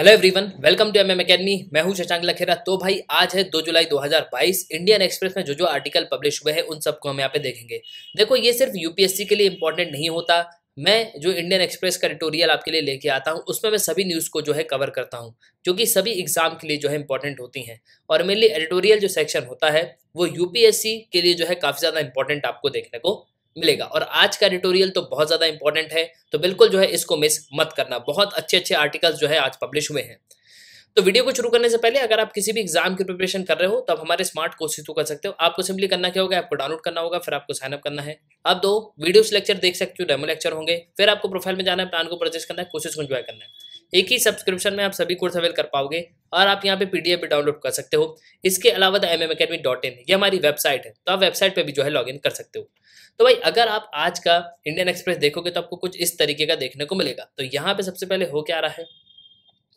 hello everyone welcome to MM academy मैं हूं शशांक लखेरा तो भाई आज है 2 जुलाई 2022 इंडियन एक्सप्रेस में जो जो आर्टिकल पब्लिश हुए हैं उन सबको हम यहाँ पे देखेंगे देखो ये सिर्फ यूपीएससी के लिए इंपॉर्टेंट नहीं होता मैं जो इंडियन एक्सप्रेस का एडिटोरियल आपके लिए लेके आता हूँ उसमें मैं सभी न्यूज़ को जो है कवर करता हूँ जो कि सभी एग्ज़ाम के लिए जो है इंपॉर्टेंट होती हैं और मेनली एडिटोरियल जो सेक्शन होता है वो यूपीएससी के लिए जो है काफ़ी ज़्यादा इंपॉर्टेंट आपको देखने को मिलेगा और आज का एडिटोरियल तो बहुत ज़्यादा इंपॉर्टेंट है तो बिल्कुल जो है इसको मिस मत करना बहुत अच्छे अच्छे आर्टिकल्स जो है आज पब्लिश हुए हैं तो वीडियो को शुरू करने से पहले अगर आप किसी भी एग्जाम की प्रिपरेशन कर रहे हो तो आप हमारे स्मार्ट कोर्सेज को कर सकते हो आपको सिंपली करना क्या होगा आपको डाउनलोड करना होगा फिर आपको साइनअप करना है आप दो वीडियो लेक्चर देख सकते हो डेमो लेक्चर होंगे फिर आपको प्रोफाइल में जाना है प्लान को परचेस करना है कोर्सेज को इन्जॉय करना है एक ही सब्सक्रिप्शन में आप सभी कोर्स अवेल कर पाओगे और आप यहाँ पे पीडीएफ भी डाउनलोड कर सकते हो इसके अलावा the M M academy dot in ये हमारी वेबसाइट है तो आप वेबसाइट पर भी जो है लॉग इन कर सकते हो तो भाई अगर आप आज का इंडियन एक्सप्रेस देखोगे तो आपको कुछ इस तरीके का देखने को मिलेगा तो यहाँ पे सबसे पहले हो क्या रहा है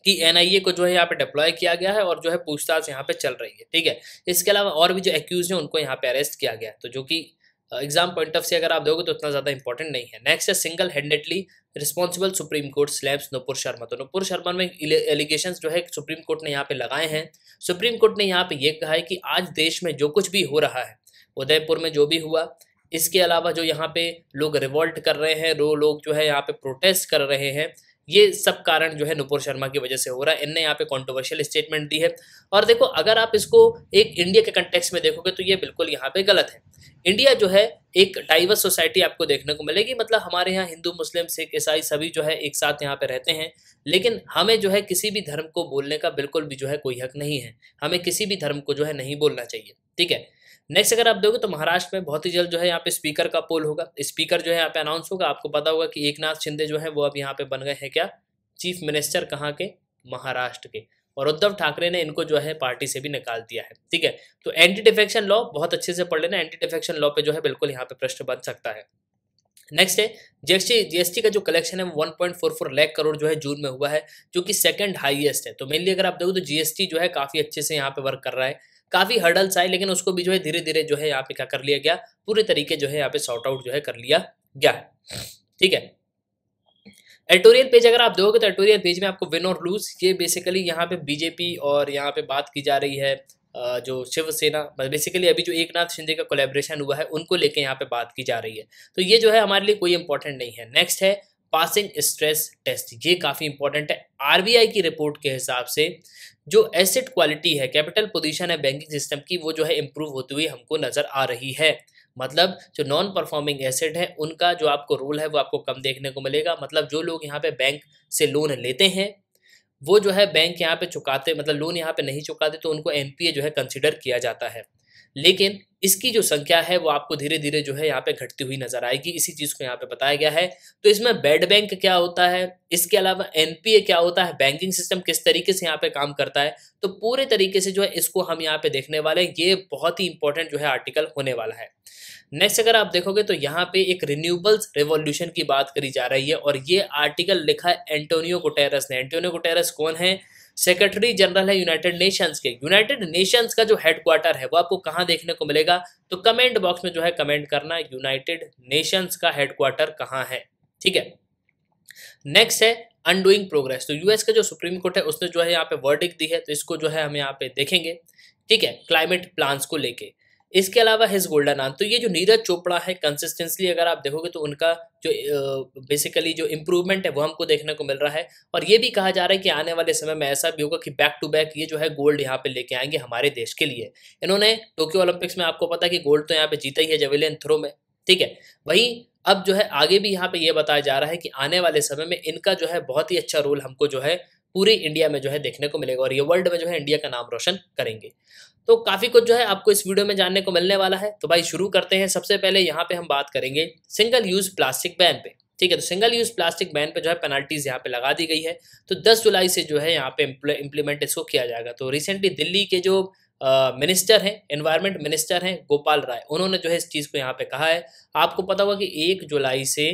कि एनआईए को जो है यहाँ पे डिप्लॉय किया गया है और जो है पूछताछ यहाँ पे चल रही है ठीक है इसके अलावा और भी जो एक्यूज हैं उनको यहाँ पे अरेस्ट किया गया तो जो कि एग्जाम पॉइंट ऑफ से अगर आप दोगे तो उतना ज़्यादा इंपॉर्टेंट नहीं है नेक्स्ट है single handedly responsible Supreme Court slams Nupur Sharma तो नुपुर शर्मा में एलिगेशन जो है सुप्रीम कोर्ट ने यहाँ पे लगाए हैं सुप्रीम कोर्ट ने यहाँ पे ये कहा है कि आज देश में जो कुछ भी हो रहा है उदयपुर में जो भी हुआ इसके अलावा जो यहाँ पे लोग रिवोल्ट कर रहे हैं रो लोग जो है यहाँ पे प्रोटेस्ट कर रहे हैं ये सब कारण जो है नुपुर शर्मा की वजह से हो रहा है इनने यहाँ पे कंट्रोवर्शियल स्टेटमेंट दी है और देखो अगर आप इसको एक इंडिया के कंटेक्स में देखोगे तो ये बिल्कुल यहाँ पे गलत है इंडिया जो है एक डाइवर्स सोसाइटी आपको देखने को मिलेगी मतलब हमारे यहाँ हिंदू मुस्लिम सिख ईसाई सभी जो है एक साथ यहाँ पे रहते हैं लेकिन हमें जो है किसी भी धर्म को बोलने का बिल्कुल भी जो है कोई हक नहीं है हमें किसी भी धर्म को जो है नहीं बोलना चाहिए ठीक है नेक्स्ट अगर आप देखो तो महाराष्ट्र में बहुत ही जल्द जो है यहाँ पे स्पीकर का पोल होगा स्पीकर जो है यहाँ पे अनाउंस होगा आपको पता होगा कि एक नाथ शिंदे जो है वो अब यहाँ पे बन गए हैं क्या चीफ मिनिस्टर कहाँ के महाराष्ट्र के और उद्धव ठाकरे ने इनको जो है पार्टी से भी निकाल दिया है ठीक है तो एंटी डिफेक्शन लॉ बहुत अच्छे से पढ़ लेना एंटी डिफेक्शन लॉ पे जो है बिल्कुल यहाँ पे प्रश्न बन सकता है नेक्स्ट है जीएसटी जीएसटी का जो कलेक्शन है वो फोर लैख करोड़ जो है जून में हुआ है जो कि सेकंड हाईएस्ट है तो मेनली अगर आप देखो तो जीएसटी जो है काफ़ी अच्छे से यहाँ पे वर्क कर रहा है काफ़ी हर्डल्स आए लेकिन उसको भी जो है धीरे धीरे जो है यहाँ पे क्या कर लिया गया पूरे तरीके जो है यहाँ पे सॉर्ट आउट जो है कर लिया गया ठीक है एडिटोरियल पेज अगर आप देखोगे तो एडिटोरियल पेज में आपको विन और लूज ये बेसिकली यहाँ पे बीजेपी और यहाँ पे बात की जा रही है जो शिवसेना बेसिकली अभी जो एक नाथ शिंदे का कोलेब्रेशन हुआ है उनको लेके यहाँ पे बात की जा रही है तो ये जो है हमारे लिए कोई इंपॉर्टेंट नहीं है नेक्स्ट है पासिंग स्ट्रेस टेस्ट ये काफ़ी इंपॉर्टेंट है आरबीआई की रिपोर्ट के हिसाब से जो एसेट क्वालिटी है कैपिटल पोजीशन है बैंकिंग सिस्टम की वो जो है इम्प्रूव होती हुई हमको नज़र आ रही है मतलब जो नॉन परफॉर्मिंग एसेट है उनका जो आपको रोल है वो आपको कम देखने को मिलेगा मतलब जो लोग यहाँ पे बैंक से लोन लेते हैं वो जो है बैंक यहाँ पे चुकाते मतलब लोन यहाँ पे नहीं चुकाते तो उनको एनपीए जो है कंसिडर किया जाता है लेकिन इसकी जो संख्या है वो आपको धीरे धीरे जो है यहाँ पे घटती हुई नजर आएगी इसी चीज को यहाँ पे बताया गया है तो इसमें बेड बैंक क्या होता है इसके अलावा एनपीए क्या होता है बैंकिंग सिस्टम किस तरीके से यहाँ पे काम करता है तो पूरे तरीके से जो है इसको हम यहाँ पे देखने वाले हैं ये बहुत ही इंपॉर्टेंट जो है आर्टिकल होने वाला है नेक्स्ट अगर आप देखोगे तो यहाँ पे एक रिन्यूबल्स रेवोल्यूशन की बात करी जा रही है और ये आर्टिकल लिखा है एंटोनियो गुटेरस ने एंटोनियो गुटेरस कौन है सेक्रेटरी जनरल है यूनाइटेड नेशंस के यूनाइटेड नेशंस का जो हेडक्वार्टर है वो आपको कहाँ देखने को मिलेगा तो कमेंट बॉक्स में जो है कमेंट करना यूनाइटेड नेशंस का हेडक्वार्टर कहाँ है ठीक है नेक्स्ट है अनडूइंग प्रोग्रेस तो यूएस का जो सुप्रीम कोर्ट है उसने जो है यहाँ पे वर्डिक दी है तो इसको जो है हम यहाँ पे देखेंगे ठीक है क्लाइमेट प्लान्स को लेके इसके अलावा हिज गोल्डन आन तो ये जो नीरज चोपड़ा है कंसिस्टेंसली अगर आप देखोगे तो उनका जो बेसिकली जो इम्प्रूवमेंट है वो हमको देखने को मिल रहा है और ये भी कहा जा रहा है कि आने वाले समय में ऐसा भी होगा कि बैक टू बैक ये जो है गोल्ड यहाँ पे लेके आएंगे हमारे देश के लिए इन्होंने टोक्यो ओलंपिक्स में आपको पता है कि गोल्ड तो यहाँ पे जीता ही है जवेलियन थ्रो में ठीक है वही अब जो है आगे भी यहाँ पे ये बताया जा रहा है कि आने वाले समय में इनका जो है बहुत ही अच्छा रोल हमको जो है पूरे इंडिया में जो है देखने को मिलेगा और ये वर्ल्ड में जो है इंडिया का नाम रोशन करेंगे तो काफ़ी कुछ जो है आपको इस वीडियो में जानने को मिलने वाला है तो भाई शुरू करते हैं सबसे पहले यहाँ पे हम बात करेंगे सिंगल यूज़ प्लास्टिक बैन पे ठीक है तो सिंगल यूज़ प्लास्टिक बैन पे जो है पेनल्टीज़ यहाँ पे लगा दी गई है तो 10 जुलाई से जो है यहाँ पे इम्प्लीमेंट इसको किया जाएगा तो रिसेंटली दिल्ली के जो मिनिस्टर हैं एनवायरमेंट मिनिस्टर हैं गोपाल राय उन्होंने जो है इस चीज़ को यहाँ पे कहा है आपको पता होगा कि एक जुलाई से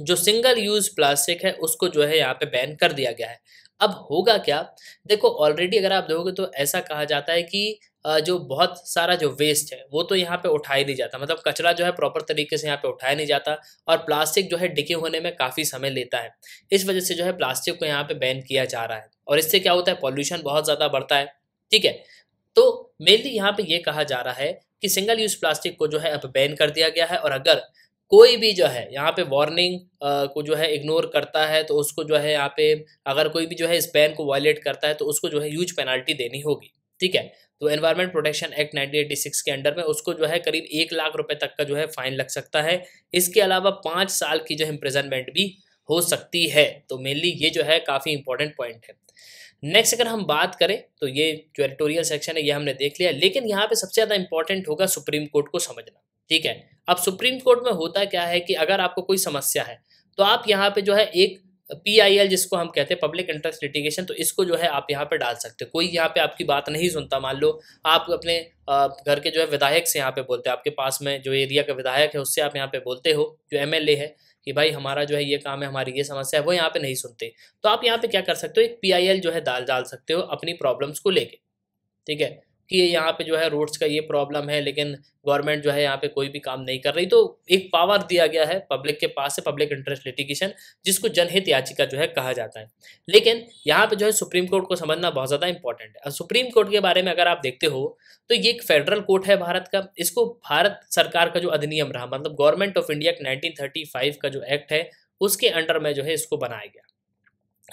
जो सिंगल यूज़ प्लास्टिक है उसको जो है यहाँ पे बैन कर दिया गया है अब होगा क्या देखो ऑलरेडी अगर आप देखोगे तो ऐसा कहा जाता है कि जो बहुत सारा जो वेस्ट है वो तो यहाँ पे उठाया नहीं जाता मतलब कचरा जो है प्रॉपर तरीके से यहाँ पे उठाया नहीं जाता और प्लास्टिक जो है डिके होने में काफ़ी समय लेता है इस वजह से जो है प्लास्टिक को यहाँ पे बैन किया जा रहा है और इससे क्या होता है पॉल्यूशन बहुत ज़्यादा बढ़ता है ठीक है तो मेनली यहाँ पे ये कहा जा रहा है कि सिंगल यूज़ प्लास्टिक को जो है अब बैन कर दिया गया है और अगर कोई भी जो है यहाँ पे वार्निंग को जो है इग्नोर करता है तो उसको जो है यहाँ पे अगर कोई भी जो है इस बैन को वायलेट करता है तो उसको जो है यूज पेनल्टी देनी होगी ठीक है तो एनवायरमेंट प्रोटेक्शन एक्ट 1986 के अंडर में उसको जो है करीब एक लाख रुपए तक का जो है फाइन लग सकता है इसके अलावा पाँच साल की जो है भी हो सकती है तो मेनली ये जो है काफ़ी इंपॉर्टेंट पॉइंट है नेक्स्ट अगर हम बात करें तो ये जो सेक्शन है ये हमने देख लिया लेकिन यहाँ पे सबसे ज़्यादा इंपॉर्टेंट होगा सुप्रीम कोर्ट को समझना ठीक है अब सुप्रीम कोर्ट में होता क्या है कि अगर आपको कोई समस्या है तो आप यहाँ पे जो है एक पीआईएल जिसको हम कहते हैं पब्लिक इंटरेस्ट लिटिगेशन तो इसको जो है आप यहाँ पे डाल सकते हो कोई यहाँ पे आपकी बात नहीं सुनता मान लो आप अपने घर के जो है विधायक से यहाँ पे बोलते हैं आपके पास में जो एरिया का विधायक है उससे आप यहाँ पे बोलते हो जो एम है कि भाई हमारा जो है ये काम है हमारी ये समस्या है वो यहाँ पे नहीं सुनते तो आप यहाँ पे क्या कर सकते हो एक पी जो है डाल डाल सकते हो अपनी प्रॉब्लम्स को लेके ठीक है कि ये यहाँ पे जो है रोड्स का ये प्रॉब्लम है लेकिन गवर्नमेंट जो है यहाँ पे कोई भी काम नहीं कर रही तो एक पावर दिया गया है पब्लिक के पास से पब्लिक इंटरेस्ट लिटिगेशन जिसको जनहित याचिका जो है कहा जाता है लेकिन यहाँ पे जो है सुप्रीम कोर्ट को समझना बहुत ज़्यादा इंपॉर्टेंट है सुप्रीम कोर्ट के बारे में अगर आप देखते हो तो ये एक फेडरल कोर्ट है भारत का इसको भारत सरकार का जो अधिनियम रहा मतलब गवर्नमेंट ऑफ इंडिया का नाइनटीन का जो एक्ट है उसके अंडर में जो है इसको बनाया गया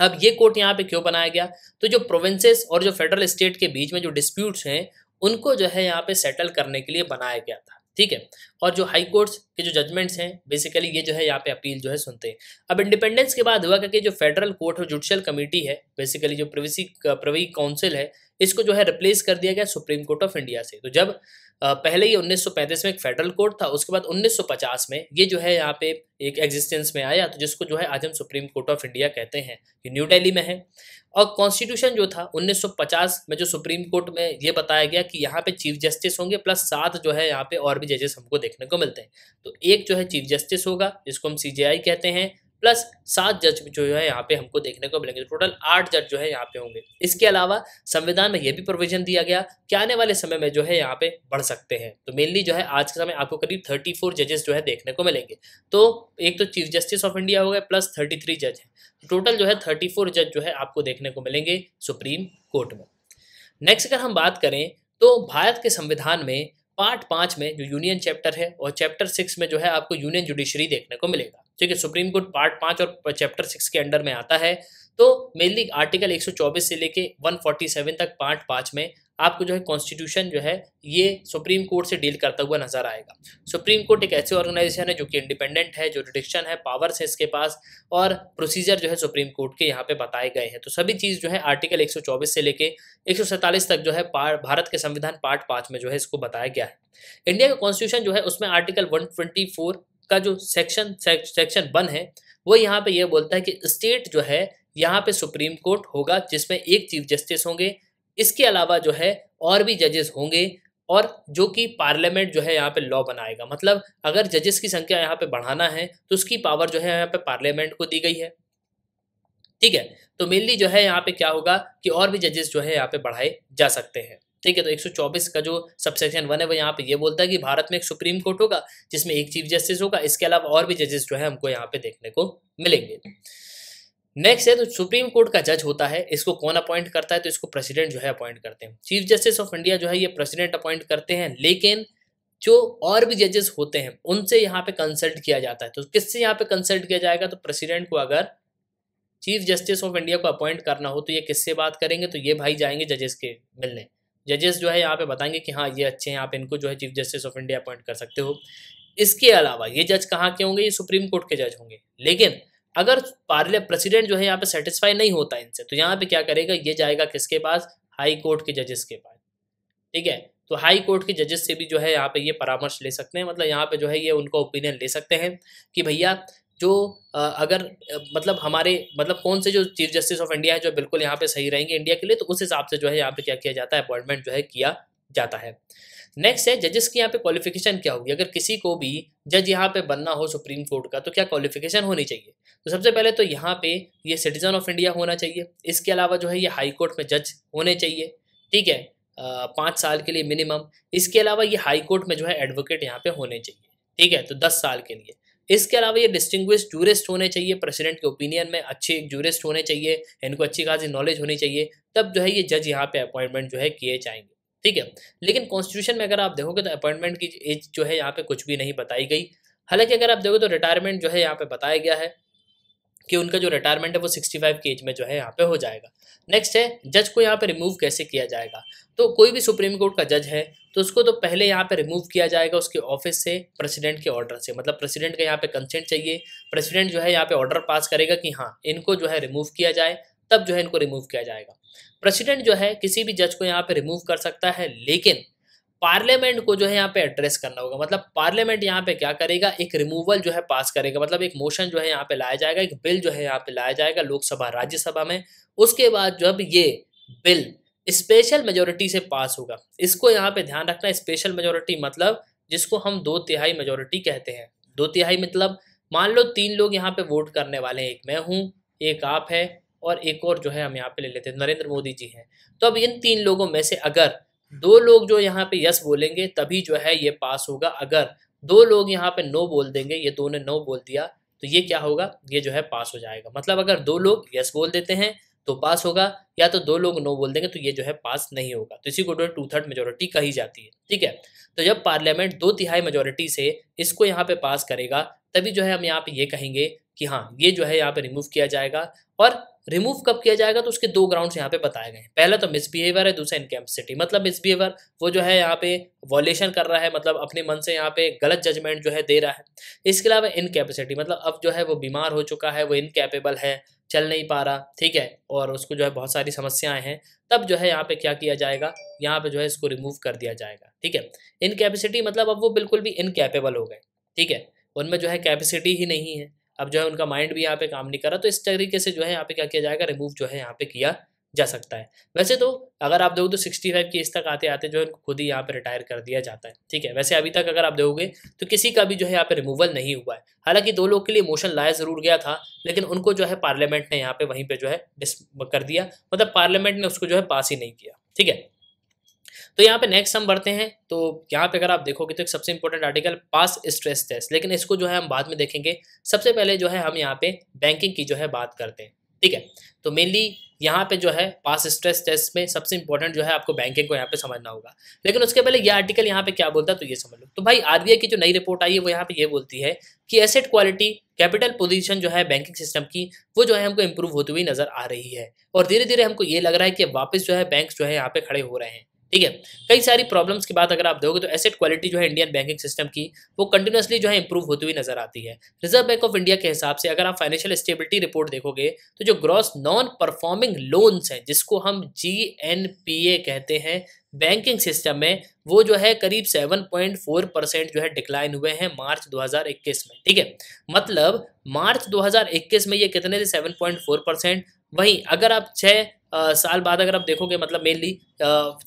अब ये कोर्ट यहाँ पे क्यों बनाया गया तो जो प्रोविंसेस और जो फेडरल स्टेट के बीच में जो डिस्प्यूट्स हैं उनको जो है यहाँ पे सेटल करने के लिए बनाया गया था ठीक है और जो हाई कोर्ट्स के जो जजमेंट्स हैं बेसिकली ये जो है यहाँ पे अपील जो है सुनते हैं अब इंडिपेंडेंस के बाद हुआ क्या कि जो फेडरल कोर्ट और जुडिशल कमेटी है बेसिकली जो प्रिवेसी प्रवी काउंसिल है इसको जो है रिप्लेस कर दिया गया सुप्रीम कोर्ट ऑफ इंडिया से तो जब पहले ही 1935 में एक फेडरल कोर्ट था उसके बाद 1950 में ये जो है यहाँ पे एक एग्जिस्टेंस में आया तो जिसको जो है आज हम सुप्रीम कोर्ट ऑफ इंडिया कहते हैं ये न्यू दिल्ली में है और कॉन्स्टिट्यूशन जो था 1950 में जो सुप्रीम कोर्ट में ये बताया गया कि यहाँ पे चीफ जस्टिस होंगे प्लस सात जो है यहाँ पे और भी जजेस हमको देखने को मिलते हैं तो एक जो है चीफ जस्टिस होगा जिसको हम सी कहते हैं प्लस सात जज जो है यहाँ पे हमको देखने को मिलेंगे टोटल आठ जज जो है यहाँ पे होंगे इसके अलावा संविधान में यह भी प्रोविजन दिया गया कि आने वाले समय में जो है यहाँ पे बढ़ सकते हैं तो मेनली जो है आज के समय आपको करीब थर्टी फोर जजेस जो है देखने को मिलेंगे तो एक तो चीफ जस्टिस ऑफ इंडिया हो गए प्लस थर्टी थ्री जज है टोटल जो है थर्टी फोर जज जो है आपको देखने को मिलेंगे सुप्रीम कोर्ट में नेक्स्ट अगर हम बात करें तो भारत के संविधान में पार्ट पाँच में जो यूनियन चैप्टर है और चैप्टर सिक्स में जो है आपको यूनियन जुडिशरी देखने को मिलेगा जो कि सुप्रीम कोर्ट पार्ट पाँच और चैप्टर सिक्स के अंडर में आता है तो मेनली आर्टिकल 124 से लेके 147 तक पार्ट पाँच में आपको जो है कॉन्स्टिट्यूशन जो है ये सुप्रीम कोर्ट से डील करता हुआ नजर आएगा सुप्रीम कोर्ट एक ऐसी ऑर्गेनाइजेशन है जो कि इंडिपेंडेंट है जो रिडिक्शन है पावर्स है इसके पास और प्रोसीजर जो है सुप्रीम कोर्ट के यहाँ पे बताए गए हैं तो सभी चीज़ जो है आर्टिकल 124 से लेके एक तक जो है भारत के संविधान पार्ट पाँच में जो है इसको बताया गया है इंडिया का कॉन्स्टिट्यूशन जो है उसमें आर्टिकल वन का जो सेक्शन सेक्शन वन है वो यहाँ पे ये बोलता है कि स्टेट जो है यहाँ पे सुप्रीम कोर्ट होगा जिसमें एक चीफ जस्टिस होंगे इसके अलावा जो है और भी जजेस होंगे और जो कि पार्लियामेंट जो है यहाँ पे लॉ बनाएगा मतलब अगर जजेस की संख्या यहाँ पे बढ़ाना है तो उसकी पावर जो है यहाँ पे पार्लियामेंट को दी गई है ठीक है तो मेनली जो है यहाँ पे क्या होगा कि और भी जजेस जो है यहाँ पे बढ़ाए जा सकते हैं ठीक है तो 124 का जो सबसेक्शन वन है वो यहाँ पे ये बोलता है कि भारत में एक सुप्रीम कोर्ट होगा जिसमें एक चीफ जस्टिस होगा इसके अलावा और भी जजेस जो है हमको यहाँ पे देखने को मिलेंगे नेक्स्ट है तो सुप्रीम कोर्ट का जज होता है इसको कौन अपॉइंट करता है तो इसको प्रेसिडेंट जो है अपॉइंट करते हैं चीफ जस्टिस ऑफ इंडिया जो है ये प्रेसिडेंट अपॉइंट करते हैं लेकिन जो और भी जजेस होते हैं उनसे यहाँ पे कंसल्ट किया जाता है तो किससे यहाँ पे कंसल्ट किया जाएगा तो प्रेसिडेंट को अगर चीफ जस्टिस ऑफ इंडिया को अपॉइंट करना हो तो ये किससे बात करेंगे तो ये भाई जाएंगे जजेस के मिलने जजेस जो है यहाँ पे बताएंगे कि हाँ ये अच्छे हैं आप इनको जो है chief justice of India appoint कर सकते हो इसके अलावा ये जज कहाँ के होंगे ये सुप्रीम कोर्ट के जज होंगे लेकिन अगर पार्लिया प्रेसिडेंट जो है यहाँ पे सेटिस्फाई नहीं होता इनसे तो यहाँ पे क्या करेगा ये जाएगा किसके पास हाई कोर्ट के जजेस के पास ठीक है तो हाई कोर्ट के जजेस से भी जो है यहाँ पे ये परामर्श ले सकते हैं मतलब यहाँ पे जो है ये उनका ओपिनियन ले सकते हैं कि भैया जो अगर मतलब हमारे मतलब कौन से जो चीफ जस्टिस ऑफ इंडिया है जो बिल्कुल यहाँ पे सही रहेंगे इंडिया के लिए तो उस हिसाब से जो है यहाँ पे क्या किया जाता है अपॉइंटमेंट जो है किया जाता है नेक्स्ट है जजेस की यहाँ पे क्वालिफिकेशन क्या होगी अगर किसी को भी जज यहाँ पे बनना हो सुप्रीम कोर्ट का तो क्या क्वालिफिकेशन होनी चाहिए तो सबसे पहले तो यहाँ पे ये सिटीजन ऑफ इंडिया होना चाहिए इसके अलावा जो है ये हाई कोर्ट में जज होने चाहिए ठीक है पाँच साल के लिए मिनिमम इसके अलावा ये हाई कोर्ट में जो है एडवोकेट यहाँ पे होने चाहिए ठीक है तो दस साल के लिए इसके अलावा ये डिस्टिंग्विश जूरिस्ट होने चाहिए प्रेसिडेंट के ओपिनियन में अच्छे जूरिस्ट होने चाहिए इनको अच्छी खासी नॉलेज होनी चाहिए तब जो है ये जज यहाँ पे अपॉइंटमेंट जो है किए जाएंगे ठीक है लेकिन कॉन्स्टिट्यूशन में अगर आप देखोगे तो अपॉइंटमेंट की एज जो है यहाँ पे कुछ भी नहीं बताई गई हालांकि अगर आप देखोगे तो रिटायरमेंट जो है यहाँ पे बताया गया है कि उनका जो रिटायरमेंट है वो सिक्सटी फाइव की एज में जो है यहाँ पे हो जाएगा नेक्स्ट है जज को यहाँ पे रिमूव कैसे किया जाएगा तो कोई भी सुप्रीम कोर्ट का जज है तो उसको तो पहले यहाँ पे रिमूव किया जाएगा उसके ऑफिस से प्रेसिडेंट के ऑर्डर से मतलब प्रेसिडेंट का यहाँ पे कंसेंट चाहिए प्रेसिडेंट जो है यहाँ पे ऑर्डर पास करेगा कि हाँ इनको जो है रिमूव किया जाए तब जो है इनको रिमूव किया जाएगा प्रेसिडेंट जो है किसी भी जज को यहाँ पे रिमूव कर सकता है लेकिन पार्लियामेंट को जो है यहाँ पे एड्रेस करना होगा मतलब पार्लियामेंट यहाँ पे क्या करेगा एक रिमूवल जो है पास करेगा मतलब एक मोशन जो है यहाँ पे लाया जाएगा एक बिल जो है यहाँ पे लाया जाएगा लोकसभा राज्यसभा में उसके बाद जब ये बिल स्पेशल मेजोरिटी से पास होगा इसको यहाँ पे ध्यान रखना स्पेशल मेजोरिटी मतलब जिसको हम दो तिहाई मेजोरिटी कहते हैं दो तिहाई मतलब मान लो तीन लोग यहाँ पे वोट करने वाले हैं एक मैं हूँ एक आप है और एक और जो है हम यहाँ पे ले लेते हैं नरेंद्र मोदी जी हैं तो अब इन तीन लोगों में से अगर दो लोग जो यहाँ पे यस बोलेंगे तभी जो है ये पास होगा अगर दो लोग यहाँ पे नो बोल देंगे ये दो ने नो बोल दिया तो ये क्या होगा ये जो है पास हो जाएगा मतलब अगर दो लोग यस बोल देते हैं तो पास होगा या तो दो लोग नो बोल देंगे तो ये जो है पास नहीं होगा तो इसी को जो है टू थर्ड मेजोरिटी कही जाती है ठीक है तो जब पार्लियामेंट दो तिहाई मेजोरिटी से इसको यहाँ पे पास करेगा तभी जो है हम यहाँ पे ये कहेंगे कि हाँ ये जो है यहाँ पे रिमूव किया जाएगा और रिमूव कब किया जाएगा तो उसके दो ग्राउंड्स यहाँ पे बताए गए हैं पहला तो मिसबिहेवियर है दूसरा इनकेपेसिटी मतलब मिसबिहेवियर वो जो है यहाँ पे वॉलेशन कर रहा है मतलब अपने मन से यहाँ पे गलत जजमेंट जो है दे रहा है इसके अलावा इनकेपेसिटी मतलब अब जो है वो बीमार हो चुका है वो इनकेपेबल है चल नहीं पा रहा ठीक है और उसको जो है बहुत सारी समस्याएं हैं तब जो है यहाँ पे क्या किया जाएगा यहाँ पे जो है इसको रिमूव कर दिया जाएगा ठीक है इनकेपेसिटी मतलब अब वो बिल्कुल भी इनकेपेबल हो गए ठीक है उनमें जो है कैपेसिटी ही नहीं है अब जो है उनका माइंड भी यहाँ पे काम नहीं कर रहा तो इस तरीके से जो है यहाँ पे क्या किया जाएगा रिमूव जो है यहाँ पे किया जा सकता है वैसे तो अगर आप देखो तो सिक्सटी फाइव की एज तक आते आते जो है उनको खुद ही यहाँ पर रिटायर कर दिया जाता है ठीक है वैसे अभी तक अगर आप देखोगे तो किसी का भी जो है यहाँ पे रिमूवल नहीं हुआ है हालांकि दो लोग के लिए मोशन लाया ज़रूर गया था लेकिन उनको जो है पार्लियामेंट ने यहाँ पे वहीं पर जो है डिस कर दिया मतलब पार्लियामेंट ने उसको जो है पास ही नहीं किया ठीक है तो यहाँ पे नेक्स्ट हम बढ़ते हैं तो यहाँ पे अगर आप देखोगे तो एक सबसे इंपॉर्टेंट आर्टिकल पास स्ट्रेस टेस्ट लेकिन इसको जो है हम बाद में देखेंगे सबसे पहले जो है हम यहाँ पे बैंकिंग की जो है बात करते हैं ठीक है तो मेनली यहाँ पे जो है पास स्ट्रेस टेस्ट में सबसे इंपॉर्टेंट जो है आपको बैंकिंग को यहाँ पे समझना होगा लेकिन उसके पहले यह आर्टिकल यहाँ पे क्या बोलता है तो ये समझ लो तो भाई आरबीआई की जो नई रिपोर्ट आई है वो यहाँ पे ये बोलती है कि एसेट क्वालिटी कैपिटल पोजीशन जो है बैंकिंग सिस्टम की वो जो है हमको इम्प्रूव होती हुई नजर आ रही है और धीरे धीरे हमको ये लग रहा है कि वापस जो है बैंक जो है यहाँ पे खड़े हो रहे हैं ठीक है कई सारी प्रॉब्लम्स के बाद अगर आप देखोगे तो एसेट क्वालिटी जो है इंडियन बैंकिंग सिस्टम की वो कंटिन्यूसली जो है इंप्रूव होती हुई नजर आती है रिजर्व बैंक ऑफ इंडिया के हिसाब से अगर आप फाइनेंशियल स्टेबिलिटी रिपोर्ट देखोगे तो जो ग्रॉस नॉन परफॉर्मिंग लोन्स हैं जिसको हम जी कहते हैं बैंकिंग सिस्टम में वो जो है करीब 7.4 परसेंट जो है डिक्लाइन हुए हैं मार्च 2021 में ठीक है मतलब मार्च 2021 में ये कितने थे 7.4 परसेंट वहीं अगर आप छः साल बाद अगर आप देखोगे मतलब मेनली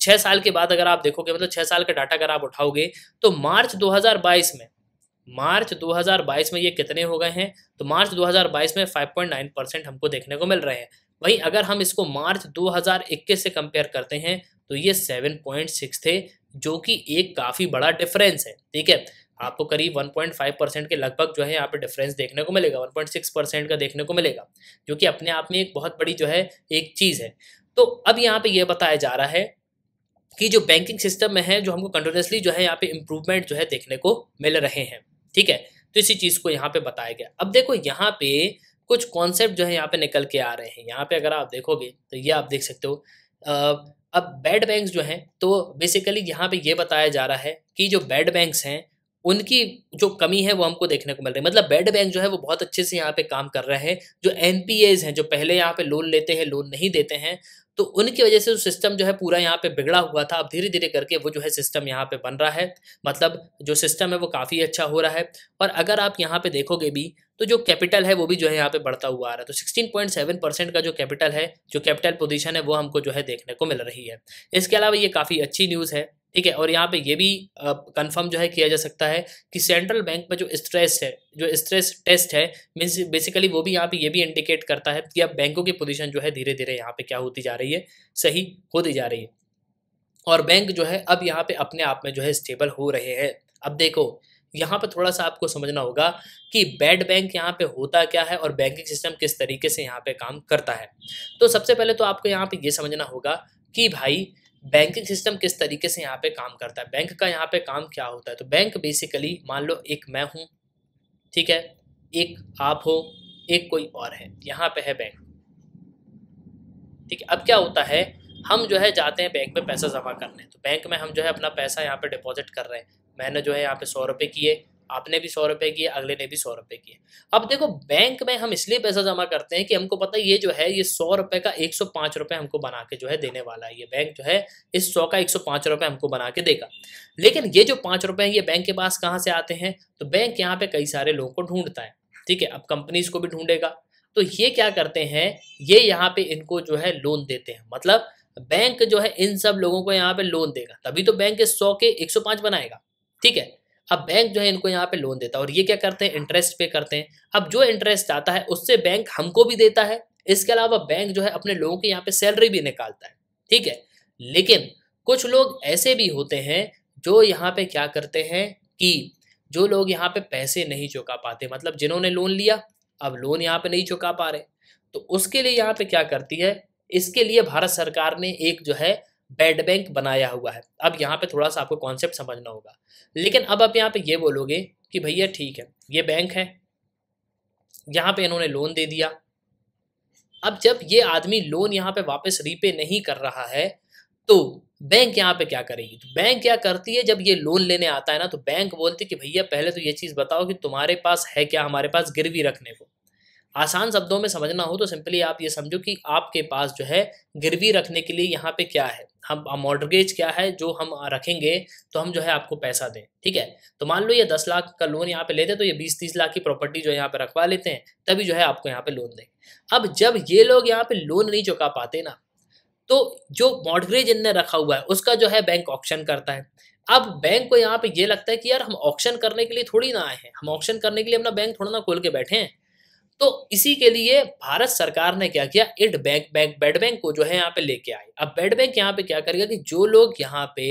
छः साल के बाद अगर आप देखोगे मतलब छः साल का डाटा अगर आप उठाओगे तो मार्च 2022 में मार्च 2022 में ये कितने हो गए हैं तो मार्च 2022 में 5.9 परसेंट हमको देखने को मिल रहे हैं वहीं अगर हम इसको मार्च 2021 से कंपेयर करते हैं तो ये 7.6 थे जो कि एक काफ़ी बड़ा डिफरेंस है ठीक है आपको तो करीब 1.5 परसेंट के लगभग जो है यहाँ पे डिफरेंस देखने को मिलेगा 1.6 परसेंट का देखने को मिलेगा जो कि अपने आप में एक बहुत बड़ी जो है एक चीज़ है तो अब यहाँ पे यह बताया जा रहा है कि जो बैंकिंग सिस्टम में है जो हमको कंटिन्यूसली जो है यहाँ पे इम्प्रूवमेंट जो है देखने को मिल रहे हैं ठीक है तो इसी चीज़ को यहाँ पे बताया गया अब देखो यहाँ पे कुछ कॉन्सेप्ट जो है यहाँ पे निकल के आ रहे हैं यहाँ पे अगर आप देखोगे तो ये आप देख सकते हो अब बैड बैंक्स जो हैं तो बेसिकली यहाँ पे ये बताया जा रहा है कि जो बैड बैंक्स हैं उनकी जो कमी है वो हमको देखने को मिल रही है मतलब बेड बैंक जो है वो बहुत अच्छे से यहाँ पे काम कर रहा है जो एन हैं जो पहले यहाँ पे लोन लेते हैं लोन नहीं देते हैं तो उनकी वजह से जो सिस्टम जो है पूरा यहाँ पे बिगड़ा हुआ था अब धीरे धीरे करके वो जो है सिस्टम यहाँ पे बन रहा है मतलब जो सिस्टम है वो काफ़ी अच्छा हो रहा है और अगर आप यहाँ पे देखोगे भी तो जो कैपिटल है वो भी जो है यहाँ पे बढ़ता हुआ आ रहा है तो 16.7 परसेंट का जो कैपिटल है जो कैपिटल पोजीशन है वो हमको जो है देखने को मिल रही है इसके अलावा ये काफ़ी अच्छी न्यूज़ है ठीक है और यहाँ पे ये भी कंफर्म जो है किया जा सकता है कि सेंट्रल बैंक में जो स्ट्रेस है जो स्ट्रेस टेस्ट है मीन्स बेसिकली वो भी यहाँ पे ये भी इंडिकेट करता है कि अब बैंकों की पोजीशन जो है धीरे धीरे यहाँ पे क्या होती जा रही है सही होती जा रही है और बैंक जो है अब यहाँ पे अपने आप में जो है स्टेबल हो रहे हैं अब देखो यहाँ पर थोड़ा सा आपको समझना होगा कि बैड बैंक यहाँ पे होता क्या है और बैंकिंग सिस्टम किस तरीके से यहाँ पे काम करता है तो सबसे पहले तो आपको यहाँ पे ये समझना होगा कि भाई बैंकिंग सिस्टम किस तरीके से यहाँ पे काम करता है बैंक का यहाँ पे काम क्या होता है तो बैंक बेसिकली मान लो एक मैं हूँ ठीक है एक आप हो एक कोई और है यहाँ पे है बैंक ठीक है अब क्या होता है हम जो है जाते हैं बैंक में पैसा जमा करने तो बैंक में हम जो है अपना पैसा यहाँ पे डिपॉजिट कर रहे हैं मैंने जो है यहाँ पे सौ रुपये किए आपने भी सौ रुपए किए अगले ने भी सौ रुपए किए अब देखो बैंक में हम इसलिए पैसा जमा करते हैं कि हमको पता है ये जो है ये सौ रुपए का एक सौ पांच रुपए हमको बना के जो है देने वाला है ये बैंक जो है इस सौ का एक सौ पांच रुपए हमको बना के देगा लेकिन ये जो पांच रुपए ये बैंक के पास कहाँ से आते हैं तो बैंक यहाँ पे कई सारे लोगों को ढूंढता है ठीक है अब कंपनीज को भी ढूंढेगा तो ये क्या करते हैं ये यहाँ पे इनको जो है लोन देते हैं मतलब बैंक जो है इन सब लोगों को यहाँ पे लोन देगा तभी तो बैंक इस सौ के एक सौ पांच बनाएगा ठीक है अब बैंक जो है इनको यहाँ पे लोन देता है और ये क्या करते हैं इंटरेस्ट पे करते हैं अब जो इंटरेस्ट आता है उससे बैंक हमको भी देता है इसके अलावा बैंक जो है अपने लोगों के यहाँ पे सैलरी भी निकालता है ठीक है लेकिन कुछ लोग ऐसे भी होते हैं जो यहाँ पे क्या करते हैं कि जो लोग यहाँ पे पैसे नहीं चुका पाते मतलब जिन्होंने लोन लिया अब लोन यहाँ पे नहीं चुका पा रहे तो उसके लिए यहाँ पे क्या करती है इसके लिए भारत सरकार ने एक जो है बेड बैंक बनाया हुआ है अब यहाँ पे थोड़ा सा आपको कॉन्सेप्ट समझना होगा लेकिन अब आप यहाँ पे ये बोलोगे कि भैया ठीक है ये बैंक है यहाँ पे इन्होंने लोन दे दिया अब जब ये आदमी लोन यहाँ पे वापस रीपे नहीं कर रहा है तो बैंक यहाँ पे क्या करेगी तो बैंक क्या करती है जब ये लोन लेने आता है ना तो बैंक बोलती है कि भैया पहले तो ये चीज़ बताओ कि तुम्हारे पास है क्या हमारे पास गिरवी रखने को आसान शब्दों में समझना हो तो सिंपली आप ये समझो कि आपके पास जो है गिरवी रखने के लिए यहाँ पे क्या है हम मॉडर्गेज क्या है जो हम रखेंगे तो हम जो है आपको पैसा दें ठीक है तो मान लो ये दस लाख का लोन यहाँ पे लेते तो ये बीस तीस लाख की प्रॉपर्टी जो है यहाँ पे रखवा लेते हैं तभी जो है आपको यहाँ पे लोन दें अब जब ये लोग यहाँ पे लोन नहीं चुका पाते ना तो जो मॉडगेज इनने रखा हुआ है उसका जो है बैंक ऑप्शन करता है अब बैंक को यहाँ पे ये लगता है कि यार हम ऑप्शन करने के लिए थोड़ी ना आए हैं हम ऑप्शन करने के लिए अपना बैंक थोड़ा ना खोल के बैठे हैं तो इसी के लिए भारत सरकार ने क्या किया it bank bank bad bank को जो है यहाँ पे लेके आए अब बेड बैंक यहाँ पे क्या करेगा कि जो लोग यहाँ पे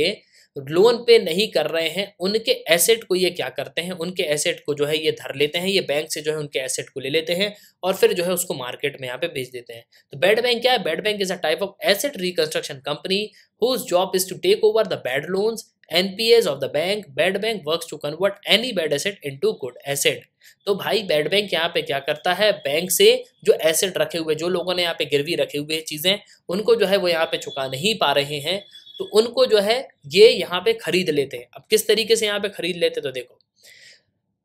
लोन पे नहीं कर रहे हैं उनके एसेट को ये क्या करते हैं उनके एसेट को जो है ये धर लेते हैं ये बैंक से जो है उनके एसेट को ले लेते हैं और फिर जो है उसको मार्केट में यहाँ पे भेज देते हैं तो बैड बैंक क्या है bad bank is a type of asset reconstruction company whose job is to take over the bad loans NPS of the bank bad bank works to convert any bad asset into good asset तो भाई bad bank यहाँ पे क्या करता है bank से जो asset रखे हुए जो लोगों ने यहाँ पे गिरवी रखे हुए चीज़ें उनको जो है वो यहाँ पे चुका नहीं पा रहे हैं तो उनको जो है ये यहाँ पे खरीद लेते हैं अब किस तरीके से यहाँ पे खरीद लेते तो देखो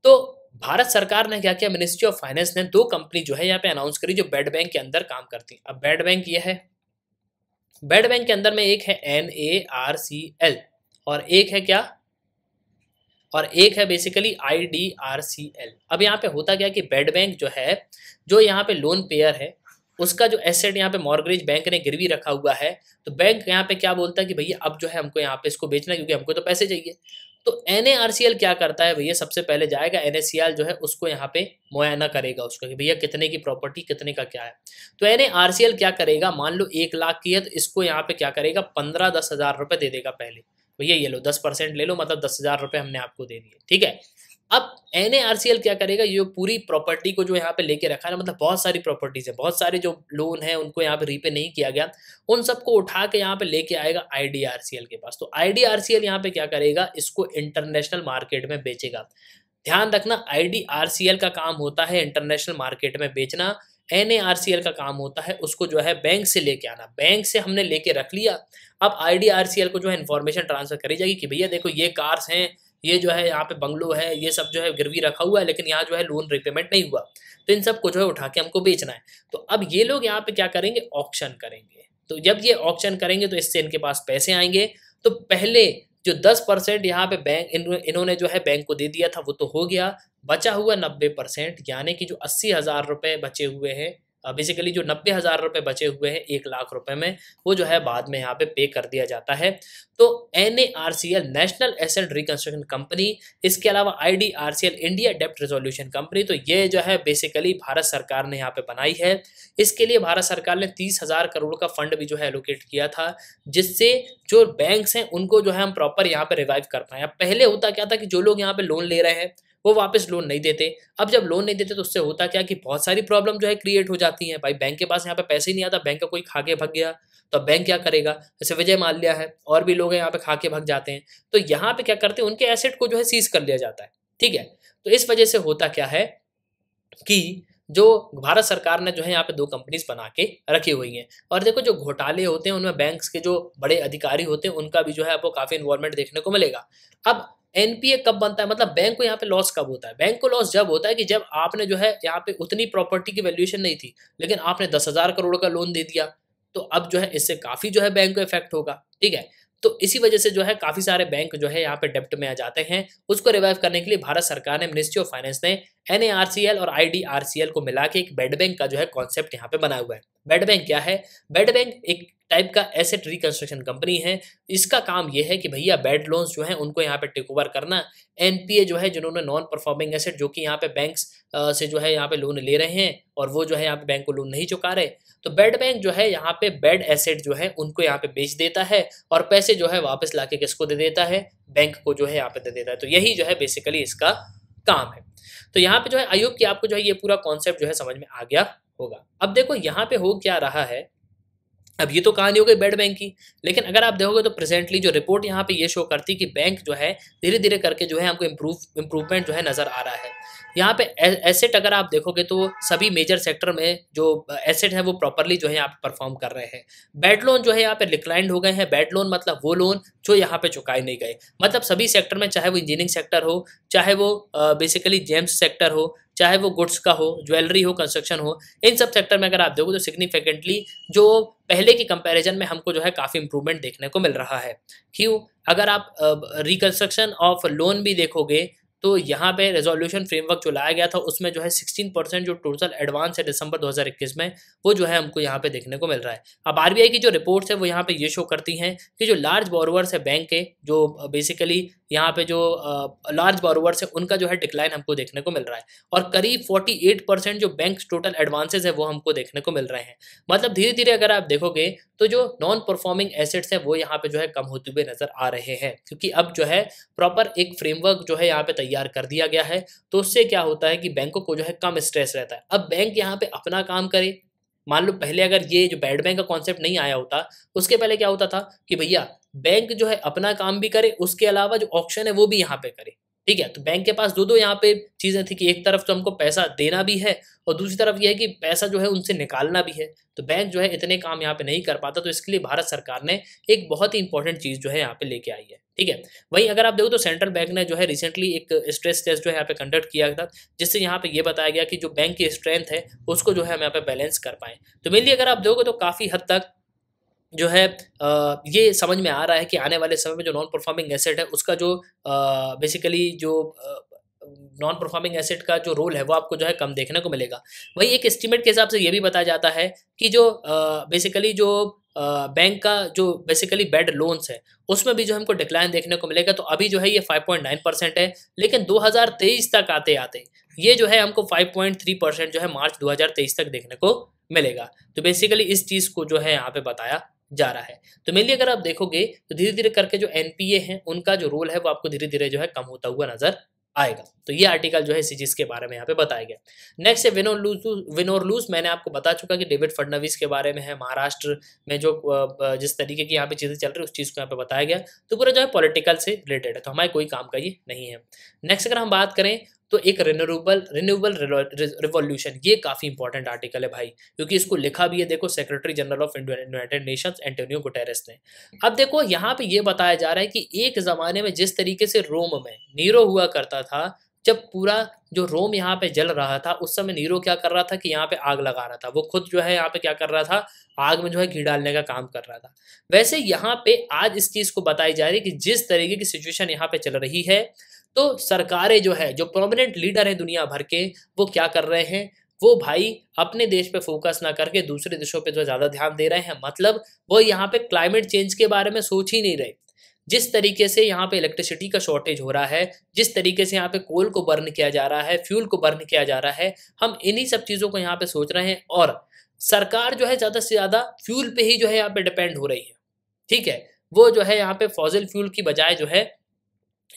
तो भारत सरकार ने क्या किया मिनिस्ट्री ऑफ फाइनेंस ने दो कंपनी जो है यहाँ पे अनाउंस करी जो बेड बैंक के अंदर काम करती है अब बेड बैंक ये है बेड बैंक के अंदर में एक है N A R C L और एक है क्या और एक है basically I D R C L अब यहाँ पे होता क्या कि बेड बैंक जो है जो यहाँ पे लोन पेयर है उसका जो एसेट यहाँ पे मॉर्गेज बैंक ने गिरवी रखा हुआ है तो बैंक यहाँ पे क्या बोलता है कि भैया अब जो है हमको यहाँ पे इसको बेचना क्योंकि हमको तो पैसे चाहिए तो एन क्या करता है भैया सबसे पहले जाएगा एन जो है उसको यहाँ पे मुआयना करेगा उसको कि भैया कितने की प्रॉपर्टी कितने का क्या है तो एन क्या करेगा मान लो एक लाख की है तो इसको यहाँ पे क्या करेगा पंद्रह दस हज़ार रुपये दे देगा पहले भैया तो ये लो दस परसेंट ले लो मतलब दस हज़ार रुपये हमने आपको दे दिए ठीक है अब एन क्या करेगा ये पूरी प्रॉपर्टी को जो यहाँ पे लेके रखा है मतलब बहुत सारी प्रॉपर्टीज़ है बहुत सारे जो लोन है उनको यहाँ पे रीपे नहीं किया गया उन सबको उठा के यहाँ पे लेके आएगा आई के पास तो आई डी यहाँ पे क्या करेगा इसको इंटरनेशनल मार्केट में बेचेगा ध्यान रखना आई का काम होता है इंटरनेशनल मार्केट में बेचना एन का काम होता है उसको जो है बैंक से लेके आना बैंक से हमने लेके रख लिया अब आई को जो है इन्फॉर्मेशन ट्रांसफर करी जाएगी कि भैया देखो ये कार्स हैं ये जो है यहाँ पे बंगलो है ये सब जो है गिरवी रखा हुआ है लेकिन यहाँ जो है लोन रिपेमेंट नहीं हुआ तो इन सब को जो है उठा के हमको बेचना है तो अब ये लोग यहाँ पे क्या करेंगे ऑप्शन करेंगे तो जब ये ऑप्शन करेंगे तो इससे इनके पास पैसे आएंगे तो पहले जो दस परसेंट यहाँ पे बैंक इन, इन्होंने जो है बैंक को दे दिया था वो तो हो गया बचा हुआ नब्बे परसेंट यानी कि जो अस्सी हज़ार रुपये बचे हुए हैं बेसिकली जो नब्बे हज़ार रुपये बचे हुए हैं एक लाख रुपए में वो जो है बाद में यहाँ पे पे कर दिया जाता है तो N national asset reconstruction company इसके अलावा आई इंडिया डेप्ट रेजोल्यूशन कंपनी तो ये जो है बेसिकली भारत सरकार ने यहाँ पे बनाई है इसके लिए भारत सरकार ने तीस हज़ार करोड़ का फंड भी जो है एलोकेट किया था जिससे जो बैंक्स हैं उनको जो है हम प्रॉपर यहाँ पे रिवाइव कर पाए पहले होता क्या था कि जो लोग यहाँ पे लोन ले रहे हैं वो वापस लोन नहीं देते अब जब लोन नहीं देते तो उससे होता क्या कि बहुत सारी प्रॉब्लम जो है क्रिएट हो जाती है भाई बैंक के पास यहाँ पे पैसे ही नहीं आता बैंक का कोई खा के भग गया तो बैंक क्या करेगा जैसे विजय माल्या है और भी लोग हैं यहाँ पे खा के भग जाते हैं तो यहाँ पे क्या करते हैं उनके एसेट को जो है सीज कर लिया जाता है ठीक है तो इस वजह से होता क्या है कि जो भारत सरकार ने जो है यहाँ पे दो कंपनीज बना के रखी हुई हैं और देखो जो घोटाले होते हैं उनमें बैंक्स के जो बड़े अधिकारी होते हैं उनका भी जो है आपको काफ़ी इन्वॉल्वमेंट देखने को मिलेगा अब एनपीए कब बनता है मतलब बैंक को यहाँ पे लॉस कब होता है बैंक को लॉस जब होता है कि जब आपने जो है यहाँ पे उतनी प्रॉपर्टी की वैल्यूएशन नहीं थी लेकिन आपने दस हजार करोड़ का लोन दे दिया तो अब जो है इससे काफ़ी जो है बैंक को इफेक्ट होगा ठीक है तो इसी वजह से जो है काफ़ी सारे बैंक जो है यहाँ पे डेप्ट में आ जाते हैं उसको रिवाइव करने के लिए भारत सरकार ने मिनिस्ट्री ऑफ फाइनेंस ने एन और आई को मिला के एक बेड बैंक का जो है कॉन्सेप्ट यहाँ पे बना हुआ है बेड बैंक क्या है बेड बैंक एक टाइप का एसेट रिकंस्ट्रक्शन कंपनी है इसका काम यह है कि भैया बैड लोन्स जो है उनको यहाँ पे टेक ओवर करना एनपीए जो है जिन्होंने नॉन परफॉर्मिंग एसेट जो कि यहाँ पे बैंक्स से जो है यहाँ पे लोन ले रहे हैं और वो जो है यहाँ पे बैंक को लोन नहीं चुका रहे तो बैड बैंक जो है यहाँ पे बैड एसेट जो है उनको यहाँ पे बेच देता है और पैसे जो है वापस ला के किसको दे देता है बैंक को जो है यहाँ पे दे देता है तो यही जो है बेसिकली इसका काम है तो यहाँ पे जो है आयोग की आपको जो है ये पूरा कॉन्सेप्ट जो है समझ में आ गया होगा अब देखो यहाँ पे हो क्या रहा है अब ये तो कहानी हो गई बेड बैंक की लेकिन अगर आप देखोगे तो प्रेजेंटली जो रिपोर्ट यहाँ पे ये शो करती कि बैंक जो है धीरे धीरे करके जो है हमको इम्प्रूव इम्प्रूवमेंट जो है नज़र आ रहा है यहाँ पे एसेट अगर आप देखोगे तो सभी मेजर सेक्टर में जो एसेट है वो प्रॉपरली जो है यहाँ पे परफॉर्म कर रहे हैं बैड लोन जो है यहाँ पे रिक्लाइंड हो गए हैं बैड लोन मतलब वो लोन जो यहाँ पे चुकाए नहीं गए मतलब सभी सेक्टर में चाहे वो इंजीनियरिंग सेक्टर हो चाहे वो बेसिकली जेम्स सेक्टर हो चाहे वो गुड्स का हो ज्वेलरी हो कंस्ट्रक्शन हो इन सब सेक्टर में अगर आप देखो तो सिग्निफिकेंटली जो पहले के कंपैरिजन में हमको जो है काफ़ी इंप्रूवमेंट देखने को मिल रहा है क्यों अगर आप रिकन्स्ट्रक्शन ऑफ लोन भी देखोगे तो यहाँ पे रेजोल्यूशन फ्रेमवर्क जो लाया गया था उसमें जो है 16 परसेंट जो टोटल एडवांस है दिसंबर 2021 में वो जो है हमको यहाँ पे देखने को मिल रहा है अब आरबीआई की जो रिपोर्ट्स है वो यहाँ पे ये शो करती हैं कि जो लार्ज बोरवर्स है बैंक के जो बेसिकली यहाँ पे जो लार्ज बॉरोवर्स है उनका जो है डिक्लाइन हमको देखने को मिल रहा है और करीब 48 परसेंट जो बैंक टोटल एडवांसेज है वो हमको देखने को मिल रहे हैं मतलब धीरे धीरे अगर आप देखोगे तो जो नॉन परफॉर्मिंग एसेट्स है वो यहाँ पे जो है कम होते हुए नज़र आ रहे हैं क्योंकि अब जो है प्रॉपर एक फ्रेमवर्क जो है यहाँ पे तैयार कर दिया गया है तो उससे क्या होता है कि बैंकों को जो है कम स्ट्रेस रहता है अब बैंक यहाँ पे अपना काम करे मान लो पहले अगर ये जो बैड बैंक का कॉन्सेप्ट नहीं आया होता उसके पहले क्या होता था कि भैया बैंक जो है अपना काम भी करे उसके अलावा जो ऑप्शन है वो भी यहाँ पे करे ठीक है तो बैंक के पास दो दो यहाँ पे चीज़ें थी कि एक तरफ तो हमको पैसा देना भी है और दूसरी तरफ यह है कि पैसा जो है उनसे निकालना भी है तो बैंक जो है इतने काम यहाँ पे नहीं कर पाता तो इसके लिए भारत सरकार ने एक बहुत ही इंपॉर्टेंट चीज़ जो है यहाँ पे लेके आई है ठीक है वही अगर आप देखो तो सेंट्रल बैंक ने जो है रिसेंटली एक स्ट्रेस टेस्ट जो है यहाँ पे कंडक्ट किया था जिससे यहाँ पे ये बताया गया कि जो बैंक की स्ट्रेंथ है उसको जो है हम यहाँ पे बैलेंस कर पाए तो मेनली अगर आप देखोगे तो काफ़ी हद तक जो है ये समझ में आ रहा है कि आने वाले समय में जो नॉन परफॉर्मिंग एसेट है उसका जो बेसिकली जो नॉन परफॉर्मिंग एसेट का जो रोल है वो आपको जो है कम देखने को मिलेगा वही एक एस्टिमेट के हिसाब से ये भी बताया जाता है कि जो बेसिकली जो बैंक का जो बेसिकली बैड लोन्स है उसमें भी जो हमको डिक्लाइन देखने को मिलेगा तो अभी जो है ये 5.9 परसेंट है लेकिन 2023 तक आते आते ये जो है हमको 5.3 परसेंट जो है मार्च 2023 तक देखने को मिलेगा तो बेसिकली इस चीज़ को जो है यहाँ पे बताया जा रहा है तो मेनली अगर आप देखोगे तो धीरे धीरे करके जो एन हैं उनका जो रोल है वो आपको धीरे धीरे जो है कम होता हुआ नजर आएगा तो ये आर्टिकल जो है इसी चीज़ के बारे में यहाँ पे बताया गया नेक्स्ट है विनोर लूज विनोर लूज मैंने आपको बता चुका कि डेविड फडनवीस के बारे में है महाराष्ट्र में जो जिस तरीके की यहाँ पे चीज़ें चल रही है उस चीज़ को यहाँ पे बताया गया तो पूरा जो है पॉलिटिकल से रिलेटेड है तो हमारे कोई काम का ये नहीं है नेक्स्ट अगर हम बात करें तो एक रिन्यूएबल रिन्यूएबल रिवॉल्यूशन ये काफ़ी इंपॉर्टेंट आर्टिकल है भाई क्योंकि इसको लिखा भी है देखो secretary general of United Nations Antonio Guterres ने अब देखो यहाँ पे ये बताया जा रहा है कि एक ज़माने में जिस तरीके से रोम में नीरो हुआ करता था जब पूरा जो रोम यहाँ पे जल रहा था उस समय नीरो क्या कर रहा था कि यहाँ पे आग लगा रहा था वो खुद जो है यहाँ पे क्या कर रहा था आग में जो है घी डालने का काम कर रहा था वैसे यहाँ पे आज इस चीज़ को बताई जा रही है कि जिस तरीके की सिचुएशन यहाँ पे चल रही है तो सरकारें जो है जो प्रोमिनेंट लीडर हैं दुनिया भर के वो क्या कर रहे हैं वो भाई अपने देश पे फोकस ना करके दूसरे देशों पे जो ज़्यादा ध्यान दे रहे हैं मतलब वो यहाँ पे क्लाइमेट चेंज के बारे में सोच ही नहीं रहे जिस तरीके से यहाँ पे इलेक्ट्रिसिटी का शॉर्टेज हो रहा है जिस तरीके से यहाँ पे कोल को बर्न किया जा रहा है फ्यूल को बर्न किया जा रहा है हम इन्हीं सब चीज़ों को यहाँ पे सोच रहे हैं और सरकार जो है ज़्यादा से ज़्यादा फ्यूल पे ही जो है यहाँ पे डिपेंड हो रही है ठीक है वो जो है यहाँ पे फॉजिल फ्यूल की बजाय जो है